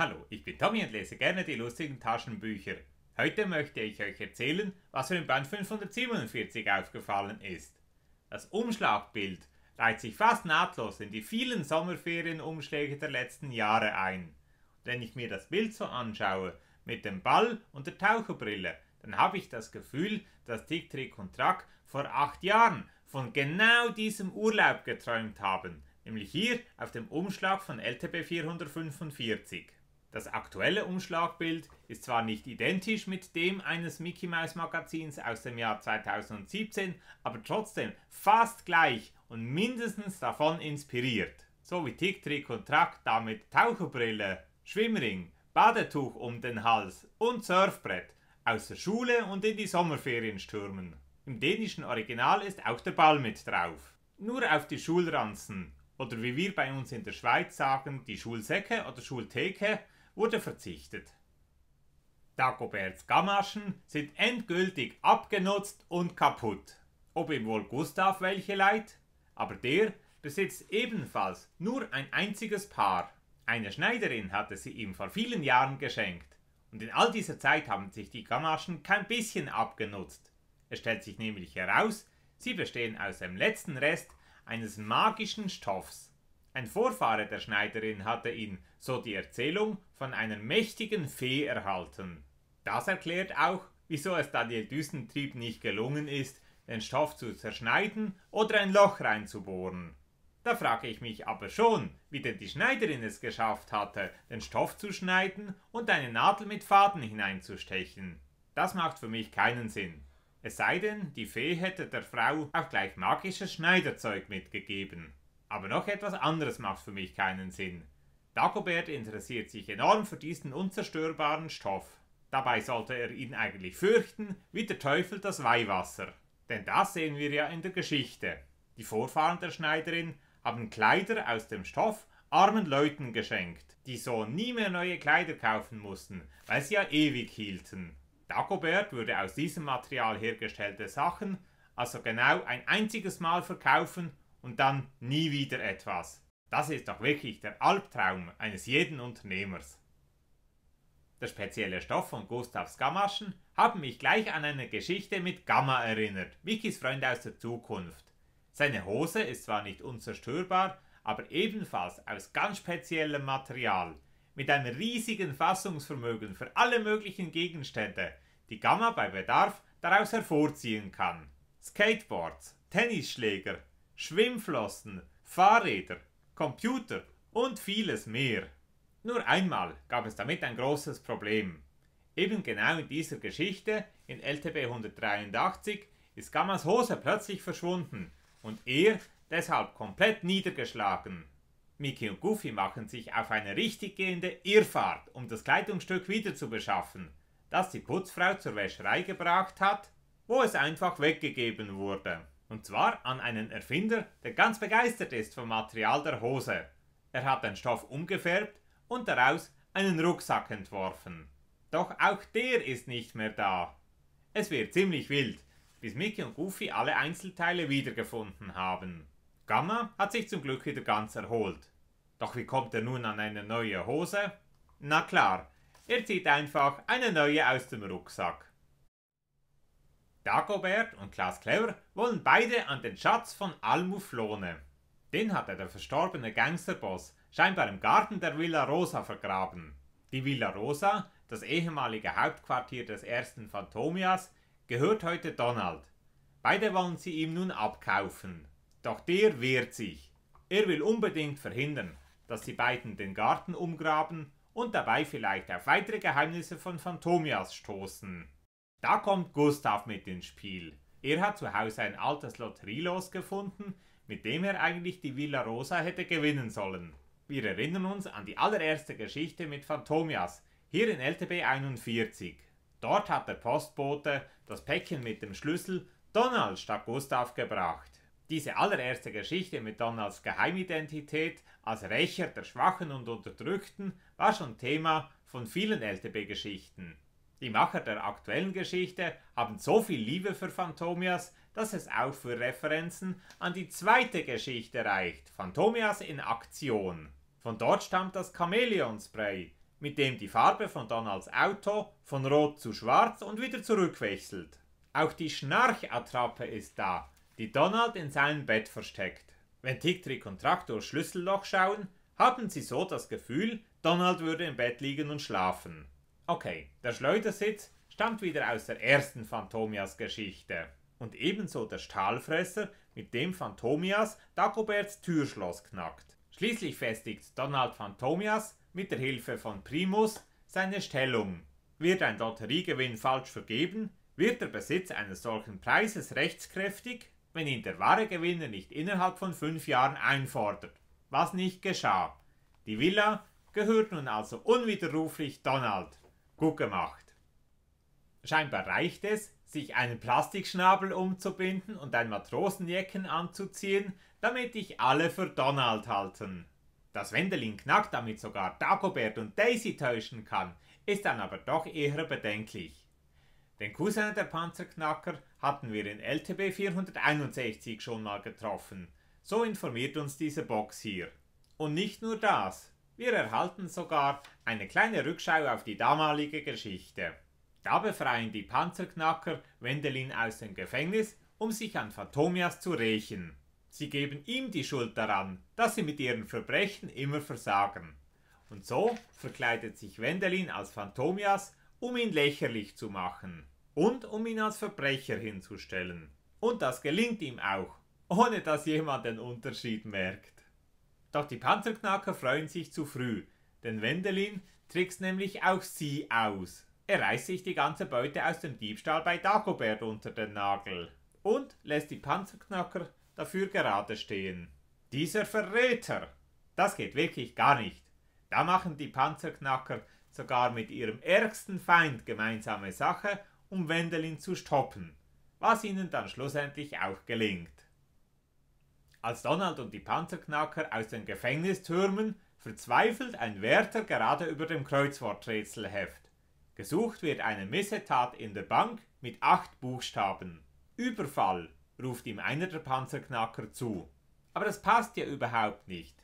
Hallo, ich bin Tommy und lese gerne die lustigen Taschenbücher. Heute möchte ich euch erzählen, was mir im Band 547 aufgefallen ist. Das Umschlagbild reiht sich fast nahtlos in die vielen Sommerferienumschläge der letzten Jahre ein. Und wenn ich mir das Bild so anschaue, mit dem Ball und der Taucherbrille, dann habe ich das Gefühl, dass Tick, Trick und Track vor acht Jahren von genau diesem Urlaub geträumt haben, nämlich hier auf dem Umschlag von LTB 445. Das aktuelle Umschlagbild ist zwar nicht identisch mit dem eines Mickey Mouse Magazins aus dem Jahr 2017, aber trotzdem fast gleich und mindestens davon inspiriert. So wie Tick, Trick und Track damit Taucherbrille, Schwimmring, Badetuch um den Hals und Surfbrett aus der Schule und in die Sommerferien stürmen. Im dänischen Original ist auch der Ball mit drauf. Nur auf die Schulranzen oder wie wir bei uns in der Schweiz sagen, die Schulsäcke oder Schultheke wurde verzichtet. Dagoberts Gamaschen sind endgültig abgenutzt und kaputt. Ob ihm wohl Gustav welche leiht? Aber der besitzt ebenfalls nur ein einziges Paar. Eine Schneiderin hatte sie ihm vor vielen Jahren geschenkt. Und in all dieser Zeit haben sich die Gamaschen kein bisschen abgenutzt. Es stellt sich nämlich heraus, sie bestehen aus dem letzten Rest eines magischen Stoffs. Ein Vorfahre der Schneiderin hatte ihn, so die Erzählung, von einer mächtigen Fee erhalten. Das erklärt auch, wieso es Daniel Düsentrieb nicht gelungen ist, den Stoff zu zerschneiden oder ein Loch reinzubohren. Da frage ich mich aber schon, wie denn die Schneiderin es geschafft hatte, den Stoff zu schneiden und eine Nadel mit Faden hineinzustechen. Das macht für mich keinen Sinn. Es sei denn, die Fee hätte der Frau auch gleich magisches Schneiderzeug mitgegeben. Aber noch etwas anderes macht für mich keinen Sinn. Dagobert interessiert sich enorm für diesen unzerstörbaren Stoff. Dabei sollte er ihn eigentlich fürchten, wie der Teufel das Weihwasser. Denn das sehen wir ja in der Geschichte. Die Vorfahren der Schneiderin haben Kleider aus dem Stoff armen Leuten geschenkt, die so nie mehr neue Kleider kaufen mussten, weil sie ja ewig hielten. Dagobert würde aus diesem Material hergestellte Sachen also genau ein einziges Mal verkaufen und dann nie wieder etwas. Das ist doch wirklich der Albtraum eines jeden Unternehmers. Der spezielle Stoff von Gustavs Gamaschen haben mich gleich an eine Geschichte mit Gamma erinnert, Mikis Freund aus der Zukunft. Seine Hose ist zwar nicht unzerstörbar, aber ebenfalls aus ganz speziellem Material, mit einem riesigen Fassungsvermögen für alle möglichen Gegenstände, die Gamma bei Bedarf daraus hervorziehen kann. Skateboards, Tennisschläger, Schwimmflossen, Fahrräder, Computer und vieles mehr. Nur einmal gab es damit ein großes Problem. Eben genau in dieser Geschichte, in LTB 183, ist Gammas Hose plötzlich verschwunden und er deshalb komplett niedergeschlagen. Mickey und Goofy machen sich auf eine richtig gehende Irrfahrt, um das Kleidungsstück wieder zu beschaffen, das die Putzfrau zur Wäscherei gebracht hat, wo es einfach weggegeben wurde. Und zwar an einen Erfinder, der ganz begeistert ist vom Material der Hose. Er hat den Stoff umgefärbt und daraus einen Rucksack entworfen. Doch auch der ist nicht mehr da. Es wird ziemlich wild, bis Mickey und Goofy alle Einzelteile wiedergefunden haben. Gamma hat sich zum Glück wieder ganz erholt. Doch wie kommt er nun an eine neue Hose? Na klar, er zieht einfach eine neue aus dem Rucksack. Dagobert und Klaas Clever wollen beide an den Schatz von Almuflone. Den hatte der verstorbene Gangsterboss scheinbar im Garten der Villa Rosa vergraben. Die Villa Rosa, das ehemalige Hauptquartier des ersten Phantomias, gehört heute Donald. Beide wollen sie ihm nun abkaufen. Doch der wehrt sich. Er will unbedingt verhindern, dass die beiden den Garten umgraben und dabei vielleicht auf weitere Geheimnisse von Phantomias stoßen. Da kommt Gustav mit ins Spiel. Er hat zu Hause ein altes Lotterielos gefunden, mit dem er eigentlich die Villa Rosa hätte gewinnen sollen. Wir erinnern uns an die allererste Geschichte mit Phantomias, hier in LTB 41. Dort hat der Postbote das Päckchen mit dem Schlüssel Donald statt Gustav gebracht. Diese allererste Geschichte mit Donalds Geheimidentität als Rächer der Schwachen und Unterdrückten war schon Thema von vielen LTB-Geschichten. Die Macher der aktuellen Geschichte haben so viel Liebe für Phantomias, dass es auch für Referenzen an die zweite Geschichte reicht, Phantomias in Aktion. Von dort stammt das Spray, mit dem die Farbe von Donalds Auto von rot zu schwarz und wieder zurückwechselt. Auch die Schnarchattrappe ist da, die Donald in seinem Bett versteckt. Wenn Tick, und Track durchs Schlüsselloch schauen, haben sie so das Gefühl, Donald würde im Bett liegen und schlafen. Okay, der Schleudersitz stammt wieder aus der ersten Phantomias-Geschichte. Und ebenso der Stahlfresser, mit dem Phantomias Dagoberts Türschloss knackt. Schließlich festigt Donald Phantomias mit der Hilfe von Primus seine Stellung. Wird ein Lotteriegewinn falsch vergeben, wird der Besitz eines solchen Preises rechtskräftig, wenn ihn der wahre Gewinner nicht innerhalb von fünf Jahren einfordert, was nicht geschah. Die Villa gehört nun also unwiderruflich Donald. Gut gemacht. Scheinbar reicht es, sich einen Plastikschnabel umzubinden und ein Matrosenjecken anzuziehen, damit dich alle für Donald halten. Dass Wendelin Knack damit sogar Dagobert und Daisy täuschen kann, ist dann aber doch eher bedenklich. Den Cousin der Panzerknacker hatten wir in LTB 461 schon mal getroffen. So informiert uns diese Box hier. Und nicht nur das. Wir erhalten sogar eine kleine Rückschau auf die damalige Geschichte. Da befreien die Panzerknacker Wendelin aus dem Gefängnis, um sich an Phantomias zu rächen. Sie geben ihm die Schuld daran, dass sie mit ihren Verbrechen immer versagen. Und so verkleidet sich Wendelin als Phantomias, um ihn lächerlich zu machen und um ihn als Verbrecher hinzustellen. Und das gelingt ihm auch, ohne dass jemand den Unterschied merkt. Doch die Panzerknacker freuen sich zu früh, denn Wendelin trickst nämlich auch sie aus. Er reißt sich die ganze Beute aus dem Diebstahl bei Dagobert unter den Nagel und lässt die Panzerknacker dafür gerade stehen. Dieser Verräter! Das geht wirklich gar nicht. Da machen die Panzerknacker sogar mit ihrem ärgsten Feind gemeinsame Sache, um Wendelin zu stoppen, was ihnen dann schlussendlich auch gelingt als Donald und die Panzerknacker aus den Gefängnistürmen verzweifelt ein Wärter gerade über dem Kreuzworträtsel heft. Gesucht wird eine Missetat in der Bank mit acht Buchstaben. Überfall, ruft ihm einer der Panzerknacker zu. Aber das passt ja überhaupt nicht.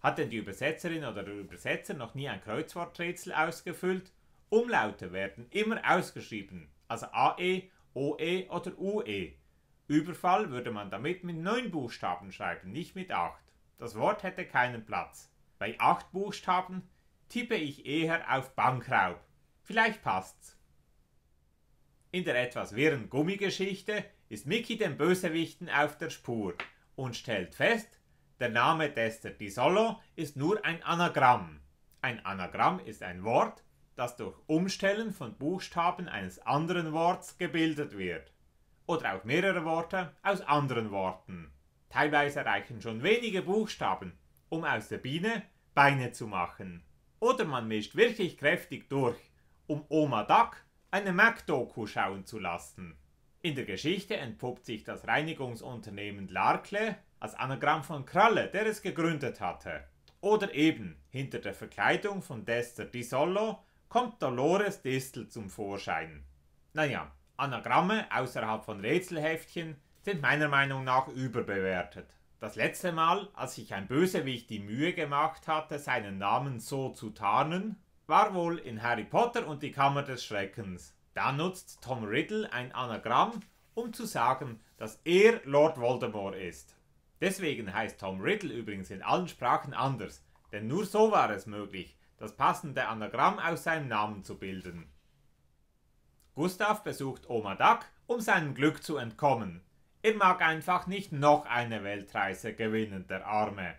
Hat denn die Übersetzerin oder der Übersetzer noch nie ein Kreuzworträtsel ausgefüllt? Umlaute werden immer ausgeschrieben, also AE, OE oder UE. Überfall würde man damit mit neun Buchstaben schreiben, nicht mit acht. Das Wort hätte keinen Platz. Bei acht Buchstaben tippe ich eher auf Bankraub. Vielleicht passt's. In der etwas wirren Gummigeschichte ist Mickey den Bösewichten auf der Spur und stellt fest, der Name Dester Di Solo ist nur ein Anagramm. Ein Anagramm ist ein Wort, das durch Umstellen von Buchstaben eines anderen Worts gebildet wird oder auch mehrere Worte aus anderen Worten. Teilweise reichen schon wenige Buchstaben, um aus der Biene Beine zu machen. Oder man mischt wirklich kräftig durch, um Oma Duck eine Mac-Doku schauen zu lassen. In der Geschichte entpuppt sich das Reinigungsunternehmen Larkle als Anagramm von Kralle, der es gegründet hatte. Oder eben, hinter der Verkleidung von Dester Di Solo kommt Dolores Distel zum Vorschein. Naja, Anagramme außerhalb von Rätselheftchen sind meiner Meinung nach überbewertet. Das letzte Mal, als sich ein Bösewicht die Mühe gemacht hatte, seinen Namen so zu tarnen, war wohl in Harry Potter und die Kammer des Schreckens. Da nutzt Tom Riddle ein Anagramm, um zu sagen, dass er Lord Voldemort ist. Deswegen heißt Tom Riddle übrigens in allen Sprachen anders, denn nur so war es möglich, das passende Anagramm aus seinem Namen zu bilden. Gustav besucht Oma Duck, um seinem Glück zu entkommen. Er mag einfach nicht noch eine Weltreise gewinnen, der Arme.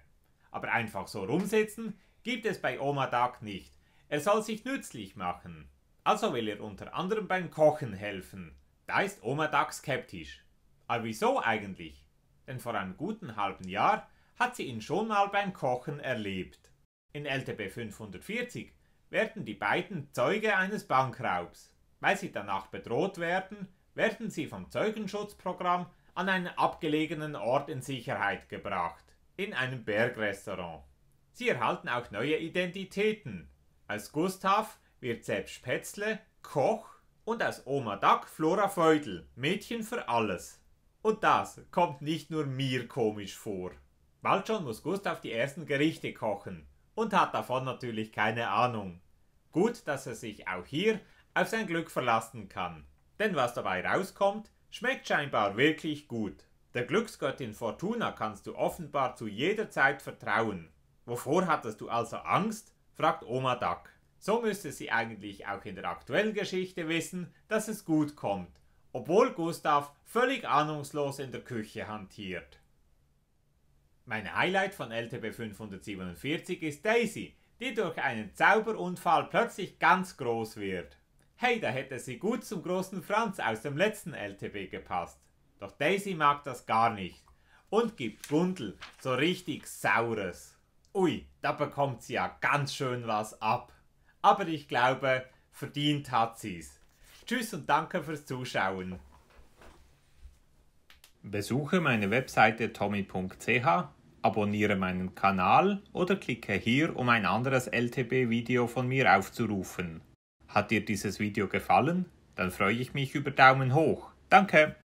Aber einfach so rumsitzen gibt es bei Oma Duck nicht. Er soll sich nützlich machen. Also will er unter anderem beim Kochen helfen. Da ist Oma Duck skeptisch. Aber wieso eigentlich? Denn vor einem guten halben Jahr hat sie ihn schon mal beim Kochen erlebt. In LTB 540 werden die beiden Zeuge eines Bankraubs. Weil sie danach bedroht werden, werden sie vom Zeugenschutzprogramm an einen abgelegenen Ort in Sicherheit gebracht, in einem Bergrestaurant. Sie erhalten auch neue Identitäten. Als Gustav wird selbst Spätzle Koch und als Oma Duck Flora Feudel, Mädchen für alles. Und das kommt nicht nur mir komisch vor. Bald schon muss Gustav die ersten Gerichte kochen und hat davon natürlich keine Ahnung. Gut, dass er sich auch hier auf sein Glück verlassen kann. Denn was dabei rauskommt, schmeckt scheinbar wirklich gut. Der Glücksgöttin Fortuna kannst du offenbar zu jeder Zeit vertrauen. Wovor hattest du also Angst? fragt Oma Duck. So müsste sie eigentlich auch in der aktuellen Geschichte wissen, dass es gut kommt, obwohl Gustav völlig ahnungslos in der Küche hantiert. Mein Highlight von LTB 547 ist Daisy, die durch einen Zauberunfall plötzlich ganz groß wird. Hey, da hätte sie gut zum großen Franz aus dem letzten LTB gepasst. Doch Daisy mag das gar nicht und gibt Gundel so richtig Saures. Ui, da bekommt sie ja ganz schön was ab. Aber ich glaube, verdient hat sie's. Tschüss und danke fürs Zuschauen. Besuche meine Webseite tommy.ch, abonniere meinen Kanal oder klicke hier, um ein anderes LTB-Video von mir aufzurufen. Hat dir dieses Video gefallen? Dann freue ich mich über Daumen hoch. Danke!